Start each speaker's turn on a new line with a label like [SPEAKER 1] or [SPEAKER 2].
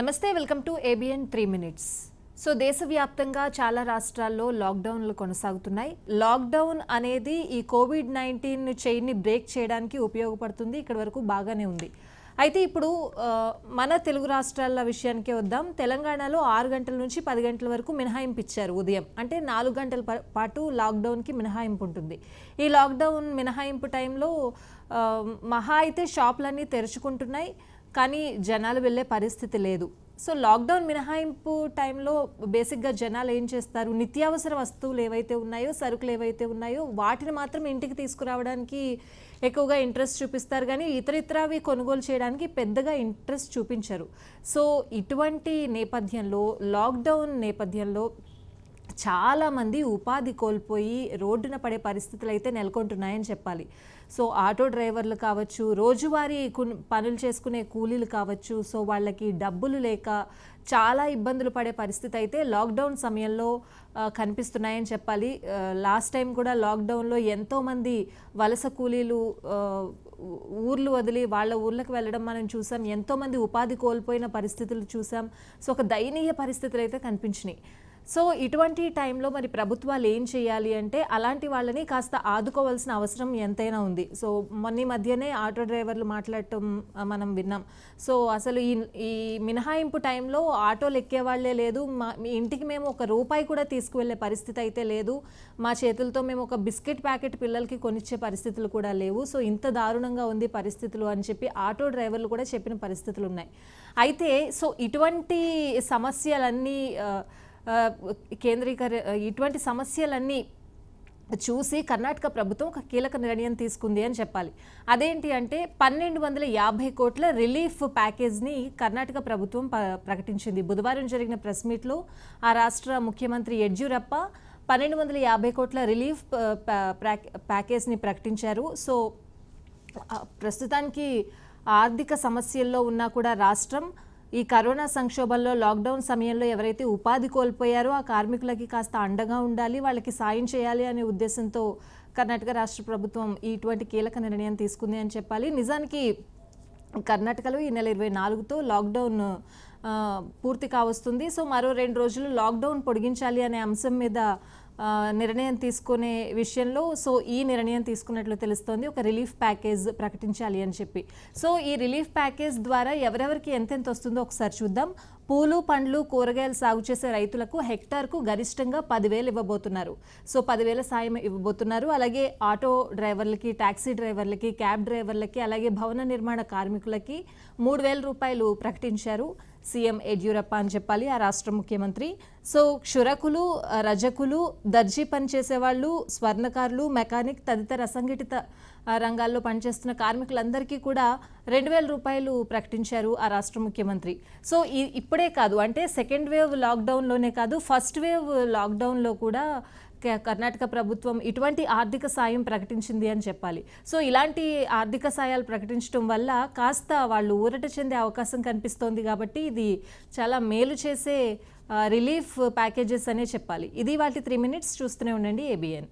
[SPEAKER 1] నమస్తే welcome to ABN three minutes so దేశవ్యాప్తంగా చాలా రాష్ట్రాల్లో లాక్డౌన్లు కొనసాగుతున్నాయి లాక్డౌన్ అనేది ఈ కోవిడ్ నైన్టీన్ చైన్ని బ్రేక్ చేయడానికి ఉపయోగపడుతుంది ఇక్కడ వరకు బాగానే ఉంది అయితే ఇప్పుడు మన తెలుగు రాష్ట్రాల విషయానికే వద్దాం తెలంగాణలో ఆరు గంటల నుంచి పది గంటల వరకు మినహాయింపు ఇచ్చారు ఉదయం అంటే నాలుగు గంటల పాటు లాక్డౌన్కి మినహాయింపు ఉంటుంది ఈ లాక్డౌన్ మినహాయింపు టైంలో మహా అయితే షాపులన్నీ తెరుచుకుంటున్నాయి కానీ జనాలు వెళ్ళే పరిస్థితి లేదు సో లాక్డౌన్ మినహాయింపు టైంలో బేసిక్గా జనాలు ఏం చేస్తారు నిత్యావసర వస్తువులు ఏవైతే ఉన్నాయో సరుకులు ఏవైతే ఉన్నాయో వాటిని మాత్రం ఇంటికి తీసుకురావడానికి ఎక్కువగా ఇంట్రెస్ట్ చూపిస్తారు కానీ ఇతర ఇతరవి కొనుగోలు చేయడానికి పెద్దగా ఇంట్రెస్ట్ చూపించరు సో ఇటువంటి నేపథ్యంలో లాక్డౌన్ నేపథ్యంలో చాలామంది ఉపాధి కోల్పోయి రోడ్డున పడే పరిస్థితులు అయితే నెలకొంటున్నాయని చెప్పాలి సో ఆటో డ్రైవర్లు కావచ్చు రోజువారీ పనులు చేసుకునే కూలీలు కావచ్చు సో వాళ్ళకి డబ్బులు లేక చాలా ఇబ్బందులు పడే పరిస్థితి అయితే లాక్డౌన్ సమయంలో కనిపిస్తున్నాయని చెప్పాలి లాస్ట్ టైం కూడా లాక్డౌన్లో ఎంతోమంది వలస కూలీలు ఊర్లు వదిలి వాళ్ళ ఊర్లకు వెళ్ళడం మనం చూసాం ఎంతోమంది ఉపాధి కోల్పోయిన పరిస్థితులు చూసాం సో ఒక దయనీయ పరిస్థితులు అయితే కనిపించినాయి సో ఇటువంటి టైంలో మరి ప్రభుత్వాలు ఏం చేయాలి అంటే అలాంటి వాళ్ళని కాస్త ఆదుకోవాల్సిన అవసరం ఎంతైనా ఉంది సో మొన్న మధ్యనే ఆటో డ్రైవర్లు మాట్లాడటం మనం విన్నాం సో అసలు ఈ ఈ మినహాయింపు టైంలో ఆటోలు ఎక్కే లేదు మా మీ ఇంటికి మేము ఒక రూపాయి కూడా తీసుకువెళ్ళే పరిస్థితి అయితే లేదు మా చేతులతో మేము ఒక బిస్కెట్ ప్యాకెట్ పిల్లలకి కొనిచ్చే పరిస్థితులు కూడా లేవు సో ఇంత దారుణంగా ఉంది పరిస్థితులు అని చెప్పి ఆటో డ్రైవర్లు కూడా చెప్పిన పరిస్థితులు ఉన్నాయి అయితే సో ఇటువంటి సమస్యలన్నీ కేంద్రీకర ఇటువంటి సమస్యలన్నీ చూసి కర్ణాటక ప్రభుత్వం ఒక కీలక నిర్ణయం తీసుకుంది అని చెప్పాలి అదేంటి అంటే పన్నెండు వందల యాభై కోట్ల రిలీఫ్ ప్యాకేజ్ని కర్ణాటక ప్రభుత్వం ప్రకటించింది బుధవారం జరిగిన ప్రెస్ మీట్లో ఆ రాష్ట్ర ముఖ్యమంత్రి యడ్యూరప్ప పన్నెండు వందల యాభై కోట్ల రిలీఫ్ ప్యాకేజ్ని ప్రకటించారు సో ప్రస్తుతానికి ఆర్థిక సమస్యల్లో ఉన్నా కూడా రాష్ట్రం ఈ కరోనా సంక్షోభంలో లాక్డౌన్ సమయంలో ఎవరైతే ఉపాధి కోల్పోయారో ఆ కార్మికులకి కాస్త అండగా ఉండాలి వాళ్ళకి సాయం చేయాలి అనే ఉద్దేశంతో కర్ణాటక రాష్ట్ర ప్రభుత్వం ఇటువంటి కీలక నిర్ణయం తీసుకుంది అని చెప్పాలి నిజానికి కర్ణాటకలో ఈ నెల ఇరవై నాలుగుతో లాక్డౌన్ పూర్తి కావస్తుంది సో మరో రెండు రోజులు లాక్డౌన్ పొడిగించాలి అనే అంశం మీద నిర్ణయం తీసుకునే విషయంలో సో ఈ నిర్ణయం తీసుకున్నట్లు తెలుస్తోంది ఒక రిలీఫ్ ప్యాకేజ్ ప్రకటించాలి అని చెప్పి సో ఈ రిలీఫ్ ప్యాకేజ్ ద్వారా ఎవరెవరికి ఎంతెంత వస్తుందో ఒకసారి చూద్దాం పూలు పండ్లు కూరగాయలు సాగు చేసే రైతులకు హెక్టార్కు గరిష్టంగా పదివేలు ఇవ్వబోతున్నారు సో పదివేల సాయం ఇవ్వబోతున్నారు అలాగే ఆటో డ్రైవర్లకి ట్యాక్సీ డ్రైవర్లకి క్యాబ్ డ్రైవర్లకి అలాగే భవన నిర్మాణ కార్మికులకి మూడు వేల రూపాయలు ప్రకటించారు సీఎం యడ్యూరప్ప అని చెప్పాలి ఆ రాష్ట్ర ముఖ్యమంత్రి సో క్షురకులు రజకులు దర్జీ పనిచేసేవాళ్ళు స్వర్ణకారులు మెకానిక్ తదితర అసంఘటిత రంగాల్లో పనిచేస్తున్న కార్మికులందరికీ కూడా రెండు వేల రూపాయలు ప్రకటించారు ఆ రాష్ట్ర ముఖ్యమంత్రి సో ఇప్పుడే కాదు అంటే సెకండ్ వేవ్ లాక్డౌన్లోనే కాదు ఫస్ట్ వేవ్ లాక్డౌన్లో కూడా కర్ణాటక ప్రభుత్వం ఇటువంటి ఆర్థిక సాయం ప్రకటించింది అని చెప్పాలి సో ఇలాంటి ఆర్థిక సాయాలు ప్రకటించడం వల్ల కాస్త వాళ్ళు ఊరట చెందే అవకాశం కనిపిస్తోంది కాబట్టి ఇది చాలా మేలు చేసే రిలీఫ్ ప్యాకేజెస్ అనే చెప్పాలి ఇది వాటి త్రీ మినిట్స్ చూస్తూనే ఉండండి ఏబిఎన్